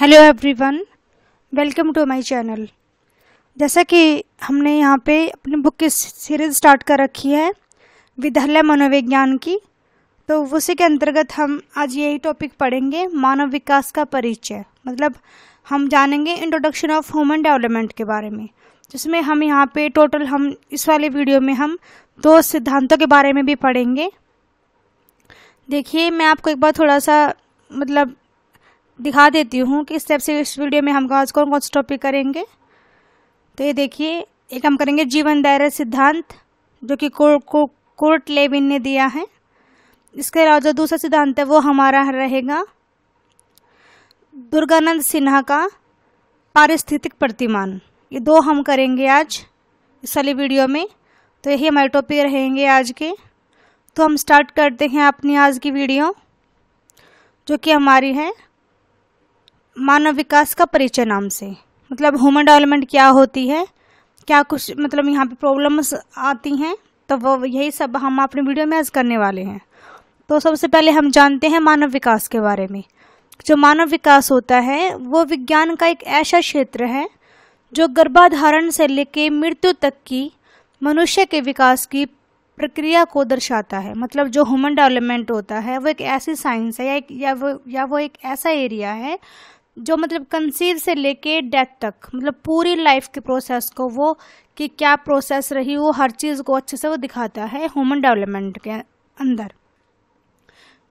hello everyone welcome to my channel जैसा कि हमने यहाँ पे अपनी बुक की सीरीज स्टार्ट कर रखी है विद्यालय मनोविज्ञान की तो उसी के अंतर्गत हम आज यही टॉपिक पढ़ेंगे मानव विकास का परिचय मतलब हम जानेंगे इंट्रोडक्शन ऑफ ह्यूमन डेवलपमेंट के बारे में जिसमें हम यहाँ पे टोटल हम इस वाले वीडियो में हम दो सिद्धांतों के बारे में भी पढ़ेंगे देखिए मैं आपको एक बार थोड़ा सा मतलब दिखा देती हूँ कि स्टेप से इस वीडियो में हम आज कौन कौन से टॉपिक करेंगे तो ये देखिए एक हम करेंगे जीवन दायरा सिद्धांत जो कि कोर्ट कोर्ट लेविन ने दिया है इसके अलावा जो दूसरा सिद्धांत है वो हमारा रहेगा दुर्गानंद सिन्हा का पारिस्थितिक प्रतिमान ये दो हम करेंगे आज इस वाली वीडियो में तो यही हमारे टॉपिक रहेंगे आज के तो हम स्टार्ट करते हैं अपनी आज की वीडियो जो कि हमारी है मानव विकास का परिचय नाम से मतलब ह्यूमन डेवलपमेंट क्या होती है क्या कुछ मतलब यहाँ पे प्रॉब्लम्स आती हैं तो वो यही सब हम अपने वीडियो में आज करने वाले हैं तो सबसे पहले हम जानते हैं मानव विकास के बारे में जो मानव विकास होता है वो विज्ञान का एक ऐसा क्षेत्र है जो गर्भाधारण से लेके मृत्यु तक की मनुष्य के विकास की प्रक्रिया को दर्शाता है मतलब जो ह्यूमन डेवलपमेंट होता है वो एक ऐसी साइंस है या एक या वो या वो एक ऐसा एरिया है जो मतलब कंसीव से लेके डेथ तक मतलब पूरी लाइफ के प्रोसेस को वो कि क्या प्रोसेस रही वो हर चीज़ को अच्छे से वो दिखाता है ह्यूमन डेवलपमेंट के अंदर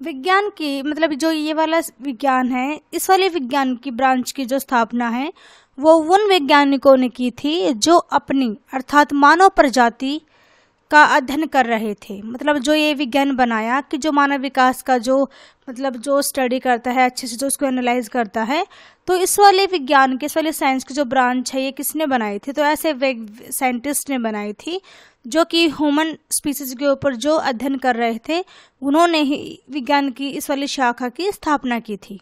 विज्ञान की मतलब जो ये वाला विज्ञान है इस वाले विज्ञान की ब्रांच की जो स्थापना है वो उन वैज्ञानिकों ने की थी जो अपनी अर्थात मानव प्रजाति का अध्ययन कर रहे थे मतलब जो ये विज्ञान बनाया कि जो मानव विकास का जो मतलब जो स्टडी करता है अच्छे से जो उसको एनालाइज करता है तो इस वाले विज्ञान के इस वाले साइंस की जो ब्रांच है ये किसने बनाई थी तो ऐसे साइंटिस्ट ने बनाई थी जो कि ह्यूमन स्पीसीज के ऊपर जो अध्ययन कर रहे थे उन्होंने ही विज्ञान की इस वाली शाखा की स्थापना की थी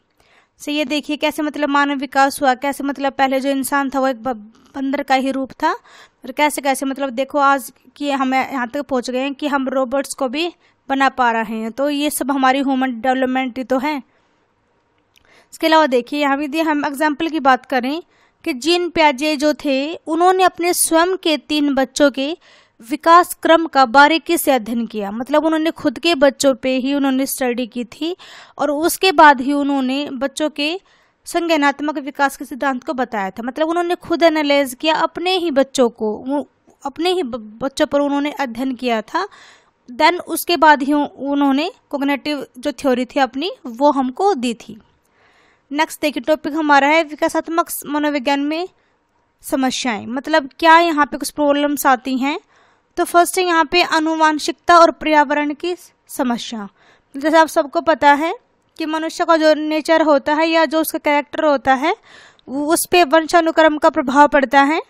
से ये देखिए कैसे मतलब मानव विकास हुआ कैसे मतलब पहले जो इंसान था वो एक बंदर का ही रूप था और कैसे कैसे मतलब देखो आज कि हम यहाँ तक पहुँच गए हैं कि हम रोबोट्स को भी बना पा रहे हैं तो ये सब हमारी ह्यूमन डेवलपमेंट ही तो है इसके अलावा देखिए यहाँ भी हम एग्जाम्पल की बात करें कि जीन प्याजे जो थे उन्होंने अपने स्वयं के तीन बच्चों के विकास क्रम का बारीकी से अध्ययन किया मतलब उन्होंने खुद के बच्चों पे ही उन्होंने स्टडी की थी और उसके बाद ही उन्होंने बच्चों के संज्ञानात्मक विकास के सिद्धांत को बताया था मतलब उन्होंने खुद एनालाइज किया अपने ही बच्चों को अपने ही बच्चों पर उन्होंने अध्ययन किया था देन उसके बाद ही उन्होंने कोगनेटिव जो थ्योरी थी अपनी वो हमको दी थी नेक्स्ट देखिए टॉपिक हमारा है विकासात्मक मनोविज्ञान में समस्याएं मतलब क्या यहाँ पे कुछ प्रॉब्लम्स आती हैं तो फर्स्ट है यहाँ पे अनुवांशिकता और पर्यावरण की समस्या जैसे आप सबको पता है कि मनुष्य का जो नेचर होता है या जो उसका कैरेक्टर होता है उस पर वंशानुक्रम का प्रभाव पड़ता है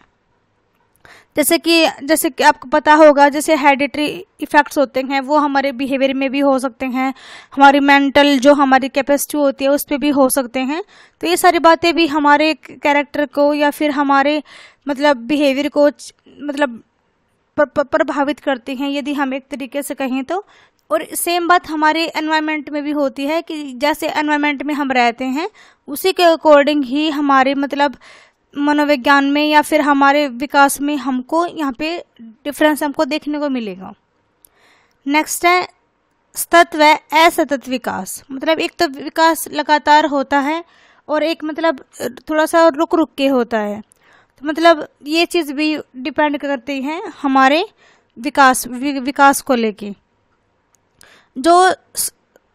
जैसे कि जैसे कि आपको पता होगा जैसे हेडिटरी इफ़ेक्ट्स होते हैं वो हमारे बिहेवियर में भी हो सकते हैं हमारी मेंटल जो हमारी कैपेसिटी होती है उस पर भी हो सकते हैं तो ये सारी बातें भी हमारे कैरेक्टर को या फिर हमारे मतलब बिहेवियर को मतलब प्रभावित करते हैं यदि हम एक तरीके से कहें तो और सेम बात हमारे एनवायरनमेंट में भी होती है कि जैसे एनवायरनमेंट में हम रहते हैं उसी के अकॉर्डिंग ही हमारे मतलब मनोविज्ञान में या फिर हमारे विकास में हमको यहाँ पे डिफरेंस हमको देखने को मिलेगा नेक्स्ट है सतत व असतत विकास मतलब एक तो विकास लगातार होता है और एक मतलब थोड़ा सा रुक रुक के होता है मतलब ये चीज़ भी डिपेंड करती है हमारे विकास विकास को लेके जो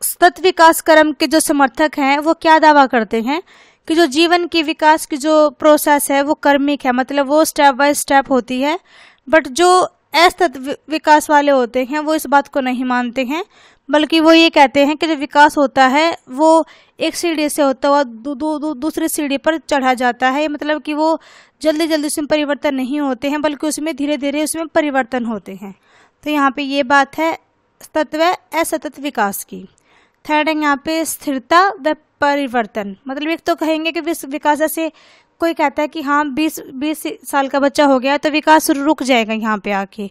सतत विकास क्रम के जो समर्थक हैं वो क्या दावा करते हैं कि जो जीवन की विकास की जो प्रोसेस है वो कर्मिक है मतलब वो स्टेप बाय स्टेप होती है बट जो अस्तत्व विकास वाले होते हैं वो इस बात को नहीं मानते हैं बल्कि वो ये कहते हैं कि जो विकास होता है वो एक सीढ़ी से होता हुआ दू, दू, दू, दूसरी सीढ़ी पर चढ़ा जाता है मतलब कि वो जल्दी जल्दी उसमें परिवर्तन नहीं होते हैं बल्कि उसमें धीरे धीरे उसमें परिवर्तन होते हैं तो यहाँ पे ये बात है तत्व असतत विकास की थर्ड है यहाँ पे स्थिरता व परिवर्तन मतलब एक तो कहेंगे कि विकास ऐसे कोई कहता है कि हाँ बीस बीस साल का बच्चा हो गया तो विकास रुक जाएगा यहाँ पे आके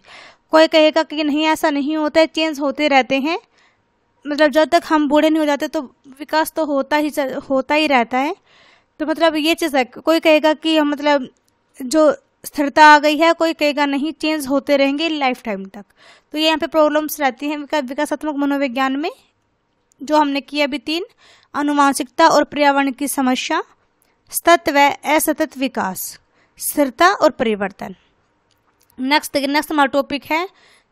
कोई कहेगा कि नहीं ऐसा नहीं होता है चेंज होते रहते हैं मतलब जब तक हम बूढ़े नहीं हो जाते तो विकास तो होता ही होता ही रहता है तो मतलब ये चीज़ है कोई कहेगा कि मतलब जो स्थिरता आ गई है कोई कहेगा नहीं चेंज होते रहेंगे लाइफ टाइम तक तो ये यहाँ पे प्रॉब्लम्स रहती हैं विकासात्मक मनोविज्ञान में जो हमने किया अभी तीन अनुवांशिकता और पर्यावरण की समस्या सतत व असतत विकास स्थिरता और परिवर्तन नेक्स्ट नेक्स्ट हमारा टॉपिक है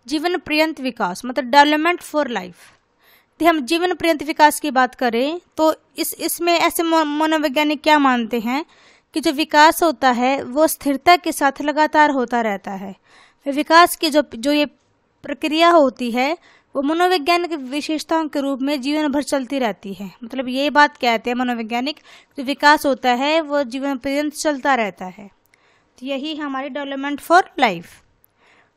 जीवन पर्यंत विकास मतलब डेवलपमेंट फॉर लाइफ यदि हम जीवन पर्यंत विकास की बात करें तो इस इसमें ऐसे मनोवैज्ञानिक क्या मानते हैं कि जो विकास होता है वो स्थिरता के साथ लगातार होता रहता है विकास की जो जो ये प्रक्रिया होती है वो मनोवैज्ञानिक विशेषताओं के रूप में जीवन भर चलती रहती है मतलब ये बात कहते हैं मनोवैज्ञानिक जो विकास होता है वो जीवन पर्यंत चलता रहता है तो यही हमारी डेवलपमेंट फॉर लाइफ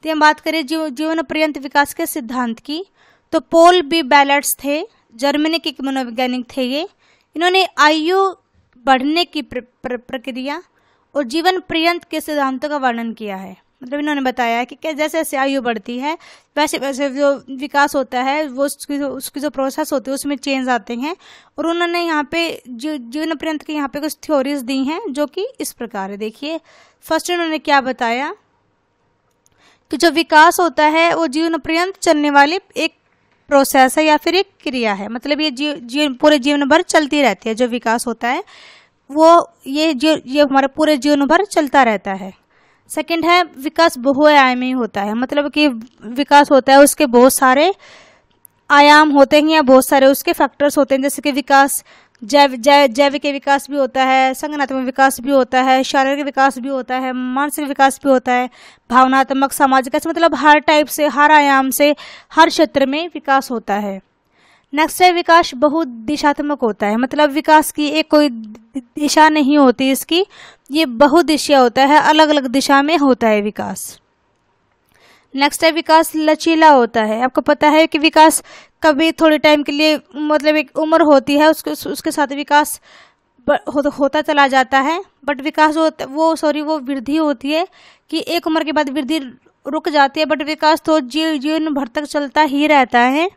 तो हम बात करें जीव जीवन पर्यंत विकास के सिद्धांत की तो पोल बी बैलट्स थे जर्मनी के मनोवैज्ञानिक थे ये इन्होंने आयु बढ़ने की प्र, प्र, प्रक्रिया और जीवन पर्यंत के सिद्धांतों का वर्णन किया है मतलब इन्होंने बताया है कि जैसे जैसे आयु बढ़ती है वैसे वैसे जो विकास होता है वो उसकी जो उसकी जो प्रोसेस होती है उसमें चेंज आते हैं और उन्होंने यहाँ पे जो जीवन पर्यंत की यहाँ पे कुछ थ्योरीज दी हैं जो कि इस प्रकार है देखिए फर्स्ट उन्होंने क्या बताया कि जो विकास होता है वो जीवन पर्यंत चलने वाली एक प्रोसेस है या फिर एक क्रिया है मतलब ये जीव जीवन पूरे जीवन भर चलती रहती है जो विकास होता है वो ये जो ये हमारे पूरे जीवन भर चलता रहता है सेकंड है विकास बहु ही होता है मतलब कि विकास होता है उसके बहुत सारे आयाम होते हैं या बहुत सारे उसके फैक्टर्स होते हैं जैसे कि विकास जैव जैव जैविक विकास भी होता है संगनात्मक विकास भी होता है शारीरिक विकास भी होता है मानसिक विकास भी होता है भावनात्मक सामाजिक मतलब हर टाइप से हर आयाम से हर क्षेत्र में विकास होता है है विकास दिशात्मक होता है मतलब विकास की एक कोई दिशा नहीं होती इसकी ये दिशा होता है अलग अलग दिशा में होता है विकास नेक्स्ट है विकास लचीला होता है आपको पता है कि विकास कभी थोड़े टाइम के लिए मतलब एक उम्र होती है उसके उसके साथ विकास हो, होता चला जाता है बट विकास वो वो सॉरी वो वृद्धि होती है कि एक उम्र के बाद वृद्धि रुक जाती है बट विकास तो जीवन भर तक चलता ही रहता है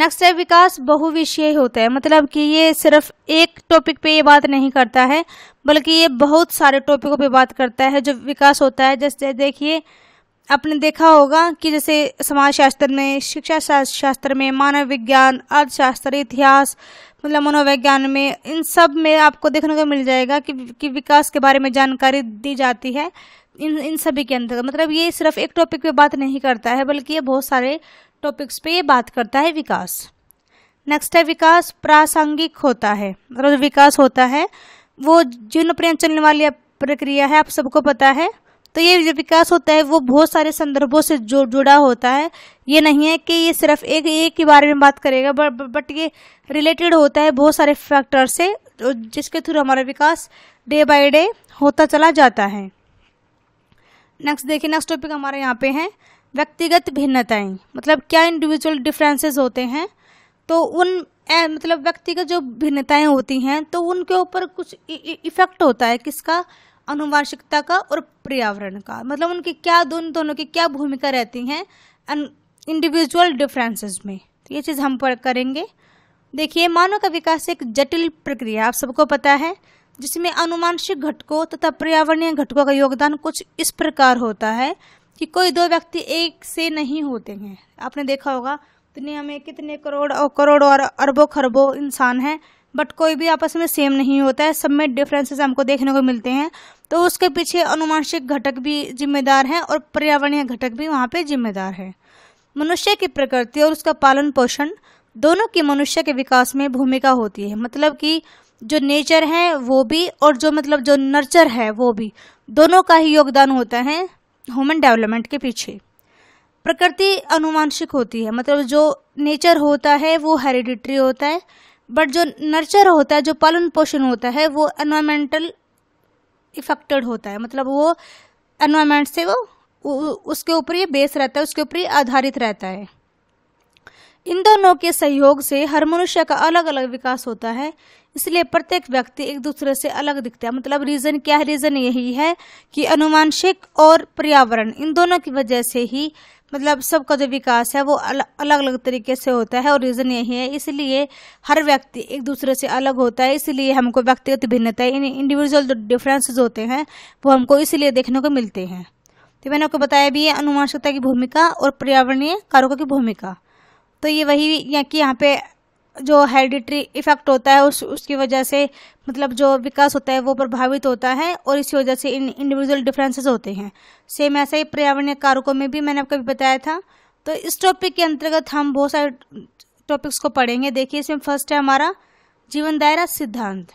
नेक्स्ट है विकास बहुविषयी होता है मतलब कि ये सिर्फ एक टॉपिक पे ये बात नहीं करता है बल्कि ये बहुत सारे टॉपिकों पे बात करता है जो विकास होता है जैसे देखिए आपने देखा होगा कि जैसे समाजशास्त्र में शिक्षा शास्त्र में मानव विज्ञान अर्थशास्त्र इतिहास मतलब मनोविज्ञान में इन सब में आपको देखने को मिल जाएगा कि, कि विकास के बारे में जानकारी दी जाती है इन इन सभी के अंतर्गत मतलब ये सिर्फ एक टॉपिक पे बात नहीं करता है बल्कि ये बहुत सारे टॉपिक्स पे ये बात करता है विकास नेक्स्ट है विकास प्रासंगिक होता है और विकास होता है वो जीवन पर्यंत चलने वाली प्रक्रिया है आप सबको पता है तो ये जो विकास होता है वो बहुत सारे संदर्भों से जो जुड़ा होता है ये नहीं है कि ये सिर्फ एक एक के बारे में बात करेगा बट बट ये रिलेटेड होता है बहुत सारे फैक्टर से जिसके थ्रू हमारा विकास डे बाय डे होता चला जाता है नेक्स्ट देखिए नेक्स्ट टॉपिक हमारे यहाँ पे है व्यक्तिगत भिन्नताएं मतलब क्या इंडिविजुअल डिफरेंसेस होते हैं तो उन ए, मतलब व्यक्तिगत जो भिन्नताएं होती हैं तो उनके ऊपर कुछ इफेक्ट होता है किसका अनुवांशिकता का और पर्यावरण का मतलब उनकी क्या दोनों दोनों की क्या भूमिका रहती हैं इंडिविजुअल डिफरेंसेस में तो ये चीज़ हम पर करेंगे देखिए मानव का विकास एक जटिल प्रक्रिया आप सबको पता है जिसमें अनुमानसिक घटकों तथा पर्यावरणीय घटकों का योगदान कुछ इस प्रकार होता है कि कोई दो व्यक्ति एक से नहीं होते हैं आपने देखा होगा दुनिया में कितने करोड़ और करोड़ और अरबों खरबों इंसान हैं बट कोई भी आपस में सेम नहीं होता है सब में डिफरेंसेस हमको देखने को मिलते हैं तो उसके पीछे अनुवांशिक घटक भी जिम्मेदार हैं और पर्यावरणीय घटक भी वहाँ पे जिम्मेदार हैं मनुष्य की प्रकृति और उसका पालन पोषण दोनों की मनुष्य के विकास में भूमिका होती है मतलब कि जो नेचर है वो भी और जो मतलब जो नर्चर है वो भी दोनों का ही योगदान होता है ह्यूमन डेवलपमेंट के पीछे प्रकृति अनुवांशिक होती है मतलब जो नेचर होता है वो हेरिडिटरी होता है बट जो नर्चर होता है जो पालन पोषण होता है वो एनवायरमेंटल इफेक्टेड होता है मतलब वो एनवायरमेंट से वो उसके ऊपर ये बेस रहता है उसके ऊपर ये आधारित रहता है इन दोनों के सहयोग से हर मनुष्य का अलग अलग विकास होता है इसलिए प्रत्येक व्यक्ति एक दूसरे से अलग दिखता है मतलब रीज़न क्या है रीज़न यही है कि अनुमानशिक और पर्यावरण इन दोनों की वजह से ही मतलब सबका जो विकास है वो अलग अलग अलग तरीके से होता है और रीज़न यही है इसलिए हर व्यक्ति एक दूसरे से अलग होता है इसलिए हमको व्यक्तिगत भिन्नता इन इंडिविजुअल जो डिफरेंसेस होते हैं वो हमको इसलिए देखने को मिलते हैं तो मैंने आपको बताया भी है अनुवांशिकता की भूमिका और पर्यावरणीय कारकों की भूमिका तो ये वही यहाँ कि यहाँ पे जो हेरिडिटरी इफेक्ट होता है उस उसकी वजह से मतलब जो विकास होता है वो प्रभावित होता है और इसी वजह से इन इंडिविजुअल डिफरेंसेस होते हैं सेम ऐसा ही पर्यावरणीय कारकों में भी मैंने आपको भी बताया था तो इस टॉपिक के अंतर्गत हम बहुत सारे टॉपिक्स को पढ़ेंगे देखिए इसमें फर्स्ट है हमारा जीवन दायरा सिद्धांत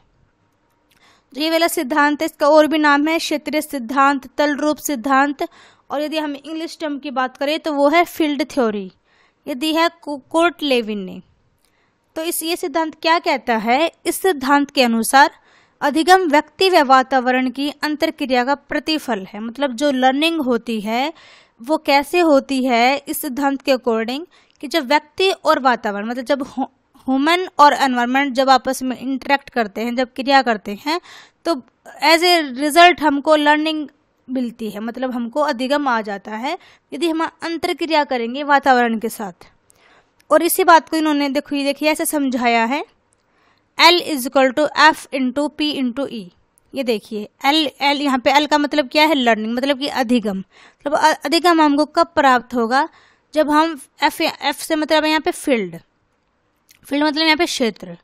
ये वाला सिद्धांत है इसका और भी नाम है क्षेत्रीय सिद्धांत तल रूप सिद्धांत और यदि हम इंग्लिश टर्म की बात करें तो वो है फील्ड थ्योरी ये दी है कोर्ट लेविन ने तो इस ये सिद्धांत क्या कहता है इस सिद्धांत के अनुसार अधिगम व्यक्ति व वातावरण की अंतर क्रिया का प्रतिफल है मतलब जो लर्निंग होती है वो कैसे होती है इस सिद्धांत के अकॉर्डिंग कि जब व्यक्ति और वातावरण मतलब जब ह्यूमन और एनवायरनमेंट जब आपस में इंटरेक्ट करते हैं जब क्रिया करते हैं तो एज ए रिजल्ट हमको लर्निंग मिलती है मतलब हमको अधिगम आ जाता है यदि हम अंतर क्रिया करेंगे वातावरण के साथ और इसी बात को इन्होंने देखो ये देखिए ऐसे समझाया है L is equal to F into P into E ये देखिए एल एल यहाँ पे एल का मतलब क्या है लर्निंग मतलब कि अधिगम मतलब अधिगम हमको कब प्राप्त होगा जब हम एफ एफ से मतलब है यहाँ पे फील्ड फील्ड मतलब यहाँ पे क्षेत्र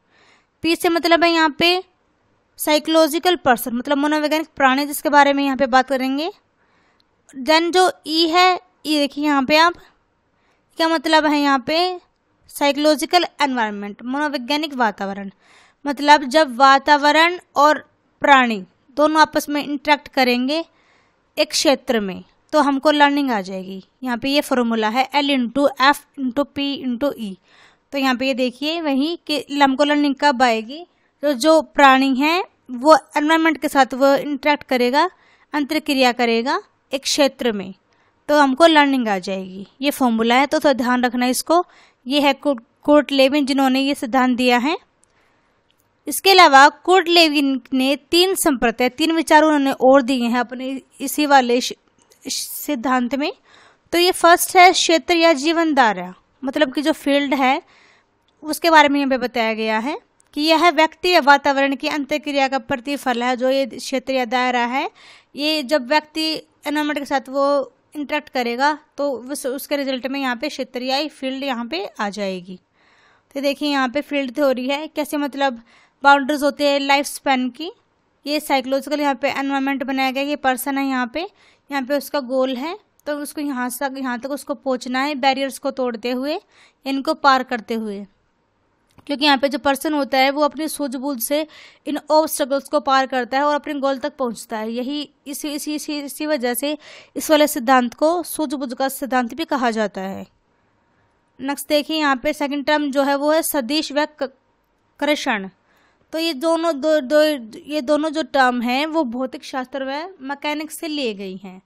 पी से मतलब है यहाँ पे साइकोलॉजिकल पर्सन मतलब मनोवैज्ञानिक प्राणी जिसके बारे में यहाँ पे बात करेंगे देन जो ई e है ई e देखिए यहाँ पे आप क्या मतलब है यहाँ पे साइकोलॉजिकल एनवायरनमेंट मनोवैज्ञानिक वातावरण मतलब जब वातावरण और प्राणी दोनों आपस में इंटरेक्ट करेंगे एक क्षेत्र में तो हमको लर्निंग आ जाएगी यहाँ पे ये फॉर्मूला है L into F into P into E तो यहाँ पे ये देखिए वही कि हमको लर्निंग कब आएगी तो जो प्राणी है वो एनवायरमेंट के साथ वो इंटरेक्ट करेगा अंतरक्रिया करेगा एक क्षेत्र में तो हमको लर्निंग आ जाएगी ये फॉर्मूला है तो थोड़ा ध्यान रखना इसको ये है कोर्ट लेविन जिन्होंने ये सिद्धांत दिया है इसके अलावा कोर्ट लेविन ने तीन संप्रदाय तीन विचार उन्होंने और दिए हैं अपने इसी वाले सिद्धांत में तो ये फर्स्ट है क्षेत्र या जीवन मतलब कि जो फील्ड है उसके बारे में यहाँ पे बताया गया है कि यह व्यक्ति या वातावरण की अंत्यक्रिया का प्रतिफल है जो ये क्षेत्र या दायरा है ये जब व्यक्ति एनवायरमेंट के साथ वो इंटरेक्ट करेगा तो उसके रिजल्ट में यहाँ पे क्षेत्र या फील्ड यहाँ पे आ जाएगी तो देखिए यहाँ पे फील्ड थ्योरी है कैसे मतलब बाउंड्रीज होती है लाइफ स्पेन की ये साइकोलॉजिकल यहाँ पे एनवायरमेंट बनाया गया ये पर्सन है यहाँ पे यहाँ पे उसका गोल है तो उसको यहाँ से यहाँ तक उसको पहुँचना है बैरियर्स को तोड़ते हुए इनको पार करते हुए क्योंकि यहाँ पे जो पर्सन होता है वो अपने सूझबूझ से इन स्ट्रगल्स को पार करता है और अपने गोल तक पहुँचता है यही इसी इसी इसी इसी वजह से इस वाले सिद्धांत को सूझबूझ का सिद्धांत भी कहा जाता है नेक्स्ट देखिए यहाँ पे सेकंड टर्म जो है वो है सदीश व कृषण तो ये दोनों दो, दो ये दोनों जो टर्म हैं वो भौतिक शास्त्र व मैकेनिक्स से लिए गई हैं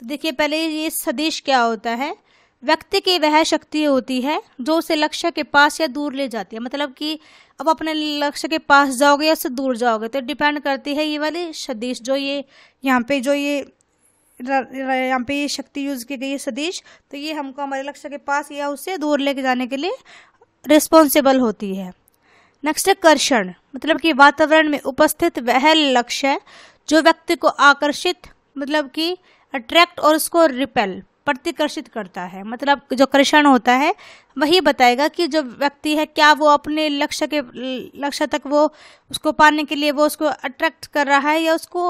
तो देखिए पहले ये सदीश क्या होता है व्यक्ति की वह शक्ति होती है जो उसे लक्ष्य के पास या दूर ले जाती है मतलब कि अब अपने लक्ष्य के पास जाओगे या उससे दूर जाओगे तो डिपेंड करती है ये वाली सदीश जो ये यहाँ पे जो ये यहाँ पे ये शक्ति यूज की गई है सदीश तो ये हमको हमारे लक्ष्य के पास या उससे दूर लेके जाने के लिए रिस्पॉन्सिबल होती है नेक्स्ट है कर्षण मतलब कि वातावरण में उपस्थित वह लक्ष्य जो व्यक्ति को आकर्षित मतलब कि अट्रैक्ट और उसको रिपेल प्रतिकर्षित करता है मतलब जो कर्षण होता है वही बताएगा कि जो व्यक्ति है क्या वो अपने लक्ष्य के लक्ष्य तक वो उसको पाने के लिए वो उसको अट्रैक्ट कर रहा है या उसको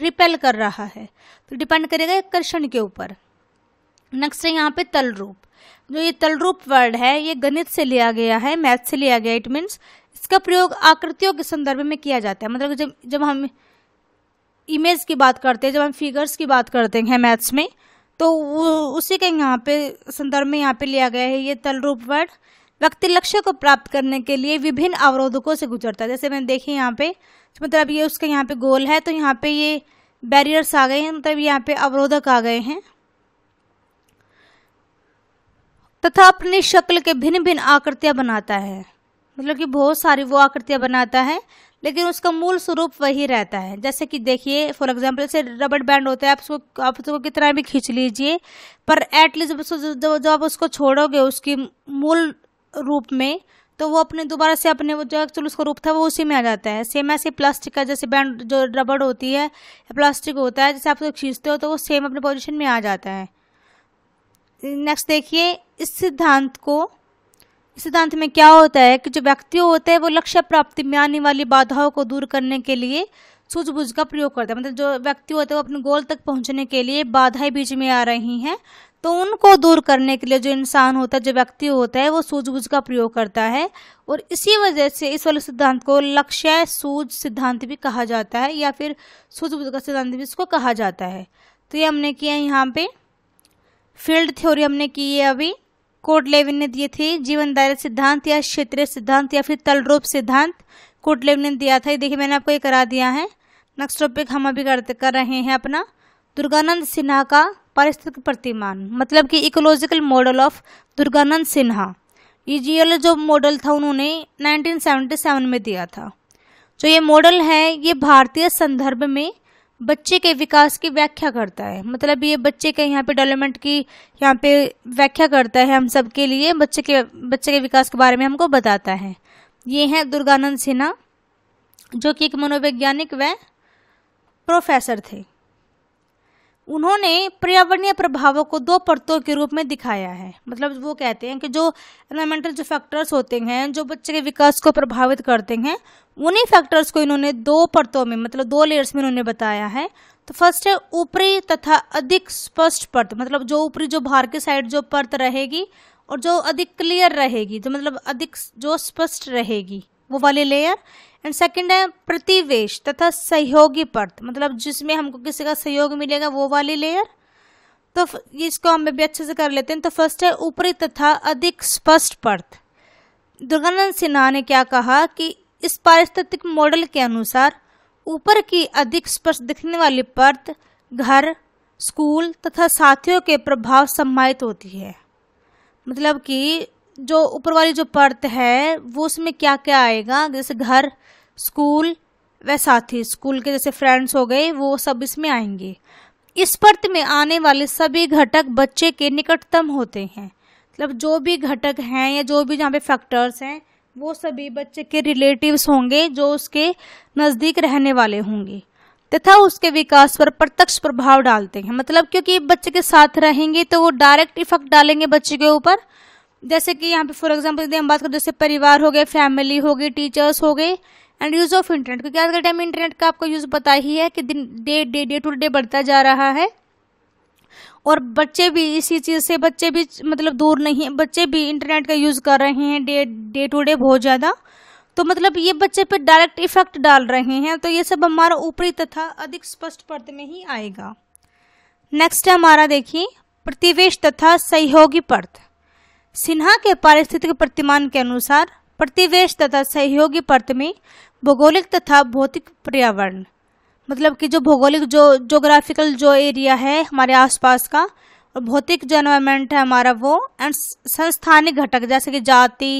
रिपेल कर रहा है तो डिपेंड करेगा कर्षण के ऊपर नेक्स्ट है यहाँ पे तल रूप जो ये तल रूप वर्ड है ये गणित से लिया गया है मैथ से लिया गया इट मीन्स इसका प्रयोग आकृतियों के संदर्भ में किया जाता है मतलब जब जब हम इमेज की बात करते हैं जब हम फिगर्स की बात करते हैं मैथ्स में तो वो उसी के यहाँ पे संदर्भ में यहाँ पे लिया गया है ये तल रूप वर्ड व्यक्ति लक्ष्य को प्राप्त करने के लिए विभिन्न अवरोधकों से गुजरता है जैसे मैंने देखी यहाँ पे तो मतलब ये उसका यहाँ पे गोल है तो यहाँ पे ये बैरियर्स आ गए हैं मतलब यहाँ पे अवरोधक आ गए हैं तथा अपनी शक्ल के भिन्न भिन्न आकृतियां बनाता है मतलब कि बहुत सारी वो आकृतियां बनाता है लेकिन उसका मूल स्वरूप वही रहता है जैसे कि देखिए फॉर एग्जाम्पल जैसे रबड़ बैंड होता है आप उसको आप उसको कितना भी खींच लीजिए पर एटलीस्ट जब उसको जब आप उसको छोड़ोगे उसकी मूल रूप में तो वो अपने दोबारा से अपने वो जो एक्चुअल उसका रूप था वो उसी में आ जाता है सेम ऐसे प्लास्टिक का जैसे बैंड जो रबड़ होती है प्लास्टिक होता है जैसे आप उसको खींचते हो तो वो सेम अपने पोजिशन में आ जाता है नेक्स्ट देखिए इस सिद्धांत को सिद्धांत में क्या होता है कि जो व्यक्ति होते हैं वो लक्ष्य प्राप्ति में आने वाली बाधाओं को दूर करने के लिए सूझबूझ का प्रयोग करते हैं मतलब जो व्यक्ति होते हैं वो अपने गोल तक पहुंचने के लिए बाधाएं बीच में आ रही हैं तो उनको दूर करने के लिए जो इंसान होता है जो व्यक्ति होता है वो सूझबूझ का प्रयोग करता है और इसी वजह से इस वाले सिद्धांत को लक्ष्य सूझ सिद्धांत भी कहा जाता है या फिर सूझबूझ का सिद्धांत भी इसको कहा जाता है तो ये हमने किया यहाँ पे फील्ड थ्योरी हमने की है अभी कोट लेविन ने दिए थे जीवन दायरा सिद्धांत या क्षेत्रीय सिद्धांत या फिर तलरूप सिद्धांत कोट लेविन ने दिया था ये देखिए मैंने आपको ये करा दिया है नेक्स्ट टॉपिक हम अभी कर, कर रहे हैं अपना दुर्गानंद सिन्हा का पारिस्थितिक प्रतिमान मतलब कि ecological model of Durganand Sinha ये e जी जो मॉडल था उन्होंने 1977 में दिया था जो ये मॉडल है ये भारतीय संदर्भ में बच्चे के विकास की व्याख्या करता है मतलब ये बच्चे के यहाँ पे डेवलपमेंट की यहाँ पे व्याख्या करता है हम सब के लिए बच्चे के बच्चे के विकास के बारे में हमको बताता है ये हैं दुर्गानंद सिन्हा जो कि एक मनोवैज्ञानिक व प्रोफेसर थे उन्होंने पर्यावरणीय प्रभावों को दो परतों के रूप में दिखाया है मतलब वो कहते हैं कि जो एनवायरमेंटल जो फैक्टर्स होते हैं जो बच्चे के विकास को प्रभावित करते हैं उन्हीं फैक्टर्स को इन्होंने दो परतों में मतलब दो लेयर्स में इन्होंने बताया है तो फर्स्ट है ऊपरी तथा अधिक स्पष्ट परत मतलब जो ऊपरी जो बाहर की साइड जो परत रहेगी और जो अधिक क्लियर रहेगी जो मतलब अधिक जो स्पष्ट रहेगी वो वाली लेयर एंड सेकंड है प्रतिवेश तथा सहयोगी पर्त मतलब जिसमें हमको किसी का सहयोग मिलेगा वो वाली लेयर तो इसको हम भी अच्छे से कर लेते हैं तो फर्स्ट है ऊपरी तथा अधिक स्पष्ट पर्थ दुर्गानंद सिन्हा ने क्या कहा कि इस पारिस्थितिक मॉडल के अनुसार ऊपर की अधिक स्पष्ट दिखने वाली परत घर स्कूल तथा साथियों के प्रभाव सम्मानित होती है मतलब कि जो ऊपर वाली जो पर्त है वो उसमें क्या क्या आएगा जैसे घर स्कूल व साथी स्कूल के जैसे फ्रेंड्स हो गए वो सब इसमें आएंगे इस पर्त में आने वाले सभी घटक बच्चे के निकटतम होते हैं मतलब जो भी घटक हैं या जो भी जहाँ पे फैक्टर्स हैं वो सभी बच्चे के रिलेटिव्स होंगे जो उसके नज़दीक रहने वाले होंगे तथा उसके विकास पर प्रत्यक्ष प्रभाव डालते हैं मतलब क्योंकि बच्चे के साथ रहेंगे तो वो डायरेक्ट इफेक्ट डालेंगे बच्चे के ऊपर जैसे कि यहाँ पे फॉर एग्जाम्पल यदि हम बात करें जैसे परिवार हो गए फैमिली हो गई टीचर्स हो गए एंड यूज़ ऑफ इंटरनेट क्योंकि आज के टाइम इंटरनेट का आपको यूज़ पता ही है कि दिन day day day today बढ़ता जा रहा है और बच्चे भी इसी चीज़ से बच्चे भी मतलब दूर नहीं है बच्चे भी इंटरनेट का यूज़ कर रहे हैं डे डे टू डे बहुत ज़्यादा तो मतलब ये बच्चे पर डायरेक्ट इफेक्ट डाल रहे हैं तो ये सब हमारा ऊपरी तथा अधिक स्पष्ट पर्द में ही आएगा नेक्स्ट है हमारा देखिए प्रतिवेश तथा सहयोगी पर्थ सिन्हा के पारिस्थितिक प्रतिमान के अनुसार प्रतिवेश तथा सहयोगी प्रतिमी में भौगोलिक तथा भौतिक पर्यावरण मतलब कि जो भौगोलिक जो जोग्राफिकल जो एरिया है हमारे आसपास का और भौतिक जो एनवायरमेंट है हमारा वो एंड संस्थानिक घटक जैसे कि जाति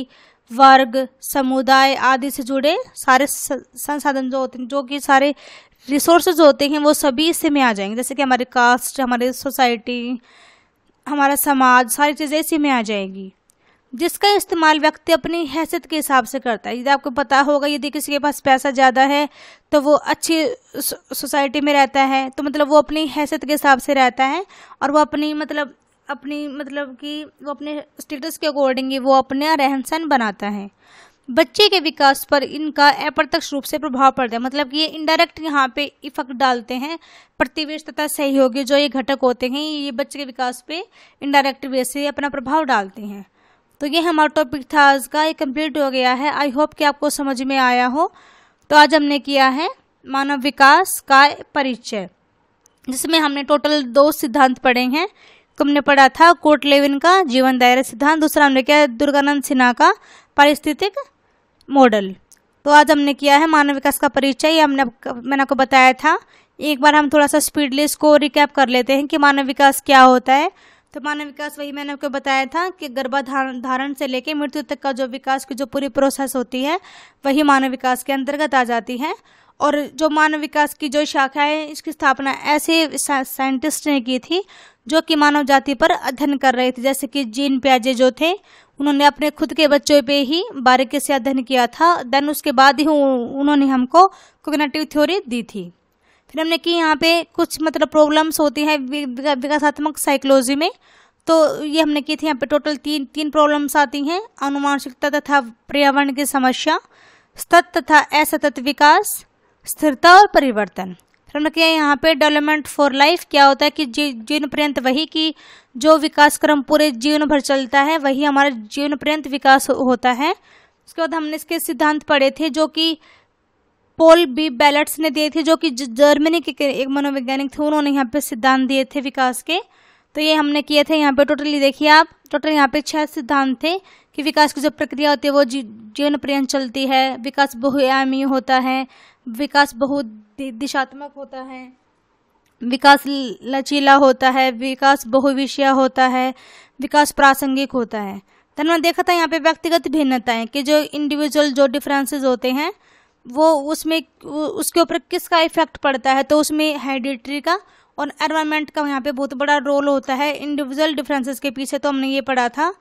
वर्ग समुदाय आदि से जुड़े सारे संसाधन जो होते हैं जो कि सारे रिसोर्सेज होते हैं वो सभी इससे में आ जाएंगे जैसे कि हमारे कास्ट हमारी सोसाइटी हमारा समाज सारी चीज़ें इसी में आ जाएगी जिसका इस्तेमाल व्यक्ति अपनी हैसियत के हिसाब से करता है यदि आपको पता होगा यदि किसी के पास पैसा ज़्यादा है तो वो अच्छी सोसाइटी में रहता है तो मतलब वो अपनी हैसियत के हिसाब से रहता है और वो अपनी मतलब अपनी मतलब कि वो अपने स्टेटस के अकॉर्डिंग वो अपना रहन सहन बनाता है बच्चे के विकास पर इनका अप्रत्यक्ष रूप से प्रभाव पड़ता है मतलब कि ये इनडायरेक्ट यहाँ पे इफेक्ट डालते हैं प्रतिवेश तथा सहयोगी जो ये घटक होते हैं ये बच्चे के विकास पे इनडायरेक्ट वे से अपना प्रभाव डालते हैं तो ये हमारा टॉपिक था आज का ये कंप्लीट हो गया है आई होप कि आपको समझ में आया हो तो आज हमने किया है मानव विकास का परिचय जिसमें हमने टोटल दो सिद्धांत पढ़े हैं तुमने पढ़ा था कोर्ट लेविन का जीवन दायरा सिद्धांत दूसरा हमने क्या दुर्गानंद सिन्हा का पारिस्थितिक मॉडल तो आज हमने किया है मानव विकास का परिचय हमने मैंने आपको बताया था एक बार हम थोड़ा सा स्पीडली इसको रिकैप कर लेते हैं कि मानव विकास क्या होता है तो मानव विकास वही मैंने आपको बताया था कि गर्भाधारण धारण से लेकर मृत्यु तक का जो विकास की जो पूरी प्रोसेस होती है वही मानव विकास के अंतर्गत आ जाती है और जो मानव विकास की जो शाखा है इसकी स्थापना ऐसे साइंटिस्ट ने की थी जो कि मानव जाति पर अध्ययन कर रहे थे जैसे कि जीन प्याजे जो थे उन्होंने अपने खुद के बच्चों पे ही बारीकी से अध्ययन किया था देन उसके बाद ही उन्होंने हमको कोगनेटिव थ्योरी दी थी फिर हमने की यहाँ पे कुछ मतलब प्रॉब्लम्स होती हैं विकासात्मक साइकोलॉजी में तो ये हमने की थी यहाँ पे टोटल तीन तीन प्रॉब्लम्स आती हैं अनुमानसिकता तथा पर्यावरण की समस्या सतत तथा असतत विकास स्थिरता और परिवर्तन कारण कि यहाँ पे डेवलपमेंट फॉर लाइफ क्या होता है कि जी, जीवन पर्यंत वही की जो विकास क्रम पूरे जीवन भर चलता है वही हमारा जीवन पर्यंत विकास होता है उसके बाद हमने इसके सिद्धांत पढ़े थे जो कि पोल बी बैलेट्स ने दिए थे जो कि जर्मनी के एक मनोवैज्ञानिक थे उन्होंने यहाँ पे सिद्धांत दिए थे विकास के तो ये हमने किए थे यहाँ पे टोटली देखिए आप टोटल यहाँ पे छह सिद्धांत थे कि विकास की जो प्रक्रिया होती है वो जीवन पर्यंत चलती है विकास बहुआयामी होता है विकास बहुत दिशात्मक होता है विकास लचीला होता है विकास बहुविषय होता है विकास प्रासंगिक होता है तो हमने देखा था यहाँ पे व्यक्तिगत भिन्नताएं कि जो इंडिविजुअल जो डिफरेंसेस होते हैं वो उसमें उसके ऊपर किसका इफेक्ट पड़ता है तो उसमें हेडिट्री का और एनवायरमेंट का यहाँ पे बहुत बड़ा रोल होता है इंडिविजुअल डिफरेंसेस के पीछे तो हमने ये पढ़ा था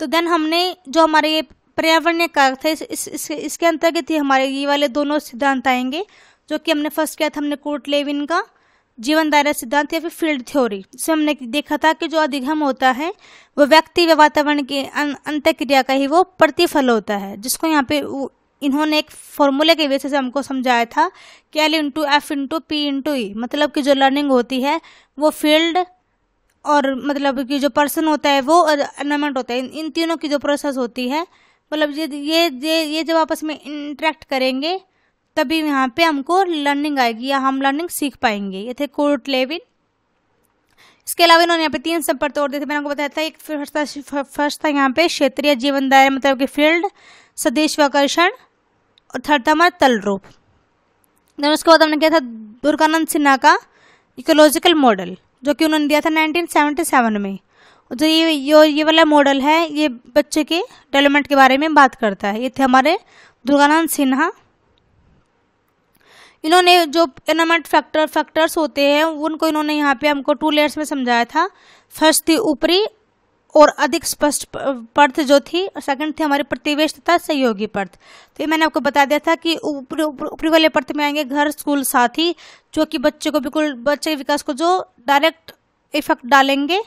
तो देन हमने जो हमारे ये पर्यावरणीय कारक थे इस, इस, इस, इसके अंतर्गत ही हमारे ये वाले दोनों सिद्धांत आएंगे जो कि हमने फर्स्ट किया था हमने कोर्ट लेविन का जीवन दायरा सिद्धांत या फिर फील्ड थ्योरी जिसे हमने देखा था कि जो अधिगम होता है वो व्यक्ति वातावरण की अं, अंत्यक्रिया का ही वो प्रतिफल होता है जिसको यहाँ पे इन्होंने एक फॉर्मूले के वजह से हमको समझाया था कि L into F into P into E मतलब कि जो लर्निंग होती है वो फील्ड और मतलब कि जो पर्सन होता है वो और एनवायरमेंट होता है इन तीनों की जो प्रोसेस होती है मतलब ये ये ये ये जब आपस में इंटरेक्ट करेंगे तभी यहाँ पे हमको लर्निंग आएगी या हम लर्निंग सीख पाएंगे ये थे कोर्ट लेविन इसके अलावा इन्होंने यहाँ पे तीन संपर्क तोड़ दिए थे मैंने आपको बताया था एक फर्स्ट था फर्स्ट था यहाँ पे क्षेत्रीय जीवन दायरा मतलब कि फील्ड आकर्षण और थर्ड था हमारा तल रूप देन उसके बाद हमने किया था दुर्गानंद सिन्हा का इकोलॉजिकल मॉडल जो कि उन्होंने दिया था सेवन में जो तो ये जो ये वाला मॉडल है ये बच्चे के डेवलपमेंट के बारे में बात करता है ये थे हमारे दुर्गानंद सिन्हा इन्होंने जो एनामेंट फैक्टर फैक्टर्स होते हैं उनको इन्होंने यहाँ पे हमको टू लेयर्स में समझाया था फर्स्ट थी ऊपरी और अधिक स्पष्ट पर्थ जो थी और सेकंड थी हमारे प्रतिवेश तथा सहयोगी पर्थ तो ये मैंने आपको बता दिया था कि ऊपरी ऊपरी वाले पर्थ में आएंगे घर स्कूल साथी जो कि बच्चे को बिल्कुल बच्चे के विकास को जो डायरेक्ट इफेक्ट डालेंगे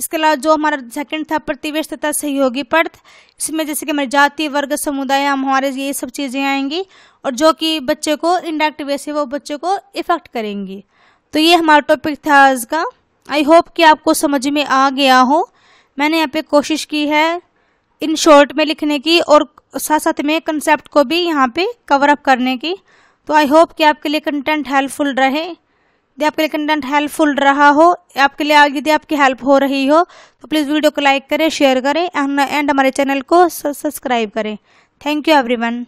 इसके अलावा जो हमारा सेकंड था प्रतिवेश तथा सहयोगी पर्थ इसमें जैसे कि हमारे जाति वर्ग समुदाय हम हमारे ये सब चीज़ें आएंगी और जो कि बच्चे को इंडायरेक्ट वे से वो बच्चे को इफेक्ट करेंगी तो ये हमारा टॉपिक था आज का आई होप कि आपको समझ में आ गया हो मैंने यहाँ पे कोशिश की है इन शॉर्ट में लिखने की और साथ साथ में कंसेप्ट को भी यहाँ पे कवर अप करने की तो आई होप कि आपके लिए कंटेंट हेल्पफुल रहे यदि आपके लिए कंटेंट हेल्पफुल रहा हो आपके लिए यदि आपकी हेल्प हो रही हो तो प्लीज़ वीडियो को लाइक करें शेयर करें एंड हमारे चैनल को सब्सक्राइब करें थैंक यू एवरीवन